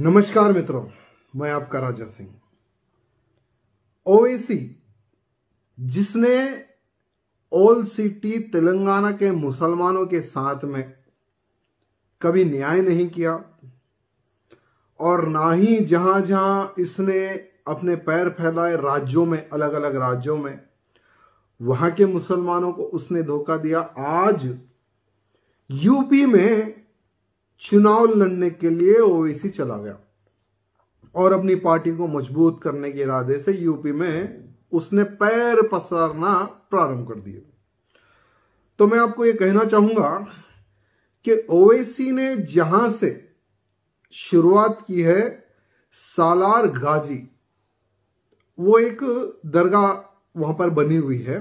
नमस्कार मित्रों मैं आपका राजा सिंह ओवैसी जिसने ओल सिटी तेलंगाना के मुसलमानों के साथ में कभी न्याय नहीं किया और ना ही जहां जहां इसने अपने पैर फैलाए राज्यों में अलग अलग राज्यों में वहां के मुसलमानों को उसने धोखा दिया आज यूपी में चुनाव लड़ने के लिए ओवैसी चला गया और अपनी पार्टी को मजबूत करने के इरादे से यूपी में उसने पैर पसारना प्रारंभ कर दिया तो मैं आपको यह कहना चाहूंगा कि ओवैसी ने जहां से शुरुआत की है सालार गाजी वो एक दरगाह वहां पर बनी हुई है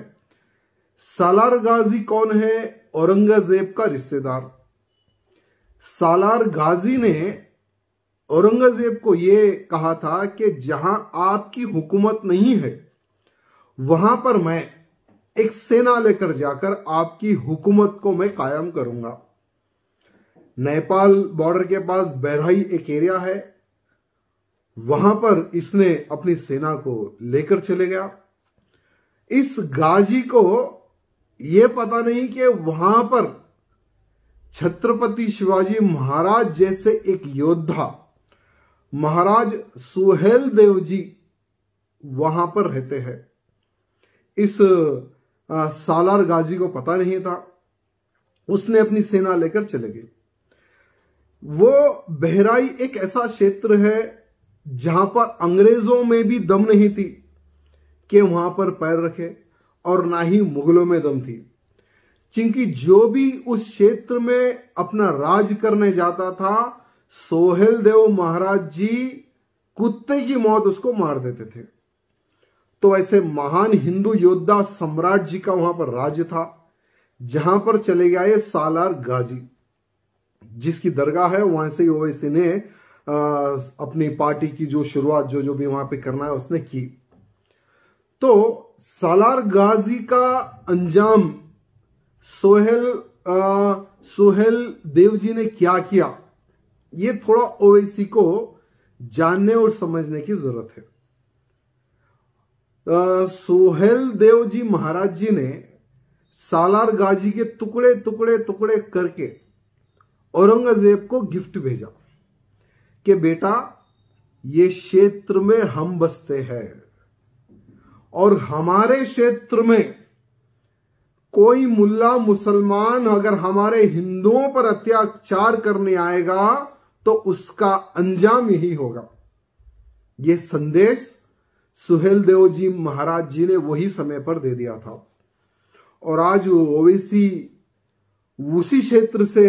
सालार गाजी कौन है औरंगजेब का रिश्तेदार सालार गाजी ने औरंगजेब को यह कहा था कि जहां आपकी हुकूमत नहीं है वहां पर मैं एक सेना लेकर जाकर आपकी हुकूमत को मैं कायम करूंगा नेपाल बॉर्डर के पास बहराई एक एरिया है वहां पर इसने अपनी सेना को लेकर चले गया इस गाजी को यह पता नहीं कि वहां पर छत्रपति शिवाजी महाराज जैसे एक योद्धा महाराज सुहेल देव जी वहां पर रहते हैं इस सालार गाजी को पता नहीं था उसने अपनी सेना लेकर चले गए वो बहराई एक ऐसा क्षेत्र है जहां पर अंग्रेजों में भी दम नहीं थी कि वहां पर पैर रखे और ना ही मुगलों में दम थी क्योंकि जो भी उस क्षेत्र में अपना राज करने जाता था सोहेल देव महाराज जी कुत्ते की मौत उसको मार देते थे तो ऐसे महान हिंदू योद्धा सम्राट जी का वहां पर राज्य था जहां पर चले गए सालार गाजी जिसकी दरगाह है वहां से ओवैसी ने अपनी पार्टी की जो शुरुआत जो जो भी वहां पे करना है उसने की तो सालार गाजी का अंजाम सोहेल आ, सोहेल देव जी ने क्या किया ये थोड़ा ओवैसी को जानने और समझने की जरूरत है आ, सोहेल देव जी महाराज जी ने सालार गाजी के टुकड़े टुकड़े टुकड़े करके औरंगजेब को गिफ्ट भेजा कि बेटा ये क्षेत्र में हम बसते हैं और हमारे क्षेत्र में कोई मुल्ला मुसलमान अगर हमारे हिंदुओं पर अत्याचार करने आएगा तो उसका अंजाम यही होगा यह संदेश सुहेल देव जी महाराज जी ने वही समय पर दे दिया था और आज ओवैसी उसी क्षेत्र से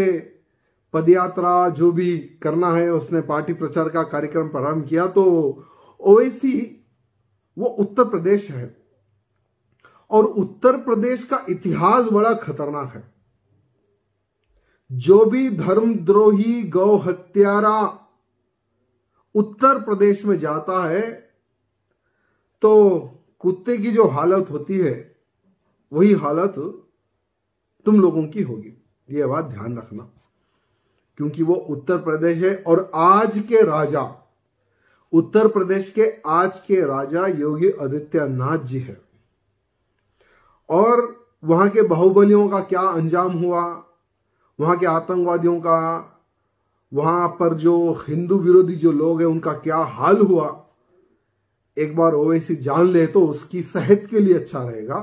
पदयात्रा जो भी करना है उसने पार्टी प्रचार का कार्यक्रम प्रारंभ किया तो ओवैसी वो उत्तर प्रदेश है और उत्तर प्रदेश का इतिहास बड़ा खतरनाक है जो भी धर्मद्रोही गौ हत्यारा उत्तर प्रदेश में जाता है तो कुत्ते की जो हालत होती है वही हालत तुम लोगों की होगी ये बात ध्यान रखना क्योंकि वो उत्तर प्रदेश है और आज के राजा उत्तर प्रदेश के आज के राजा योगी आदित्यनाथ जी है और वहां के बाहुबलियों का क्या अंजाम हुआ वहां के आतंकवादियों का वहां पर जो हिंदू विरोधी जो लोग हैं उनका क्या हाल हुआ एक बार ओवैसी जान ले तो उसकी सेहत के लिए अच्छा रहेगा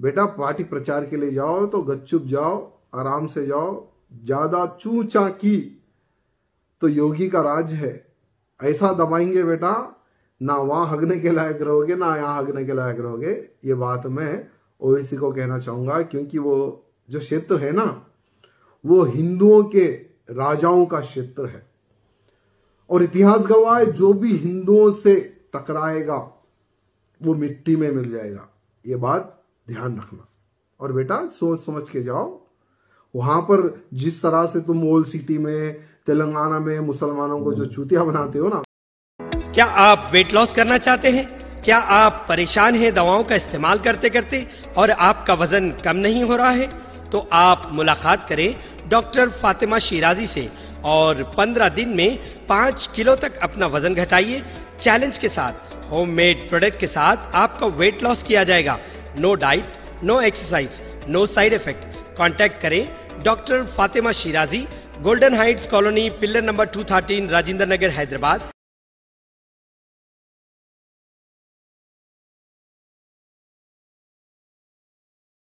बेटा पार्टी प्रचार के लिए जाओ तो गच्चुप जाओ आराम से जाओ ज्यादा चू चाकी तो योगी का राज है ऐसा दबाएंगे बेटा ना वहां हगने के लायक रहोगे ना यहां हगने के लायक रहोगे ये बात में ओवैसी को कहना चाहूंगा क्योंकि वो जो क्षेत्र है ना वो हिंदुओं के राजाओं का क्षेत्र है और इतिहास गवाह है जो भी हिंदुओं से टकराएगा वो मिट्टी में मिल जाएगा ये बात ध्यान रखना और बेटा सोच समझ के जाओ वहां पर जिस तरह से तुम ओल्ड सिटी में तेलंगाना में मुसलमानों को जो हम्म। चूतिया बनाते हो ना क्या आप वेट लॉस करना चाहते हैं क्या आप परेशान हैं दवाओं का इस्तेमाल करते करते और आपका वज़न कम नहीं हो रहा है तो आप मुलाकात करें डॉक्टर फातिमा शिराजी से और 15 दिन में 5 किलो तक अपना वज़न घटाइए चैलेंज के साथ होममेड प्रोडक्ट के साथ आपका वेट लॉस किया जाएगा no diet no exercise no side effect contact करें doctor Fatima Shirazi golden heights colony pillar number 213 Rajendra Nagar Hyderabad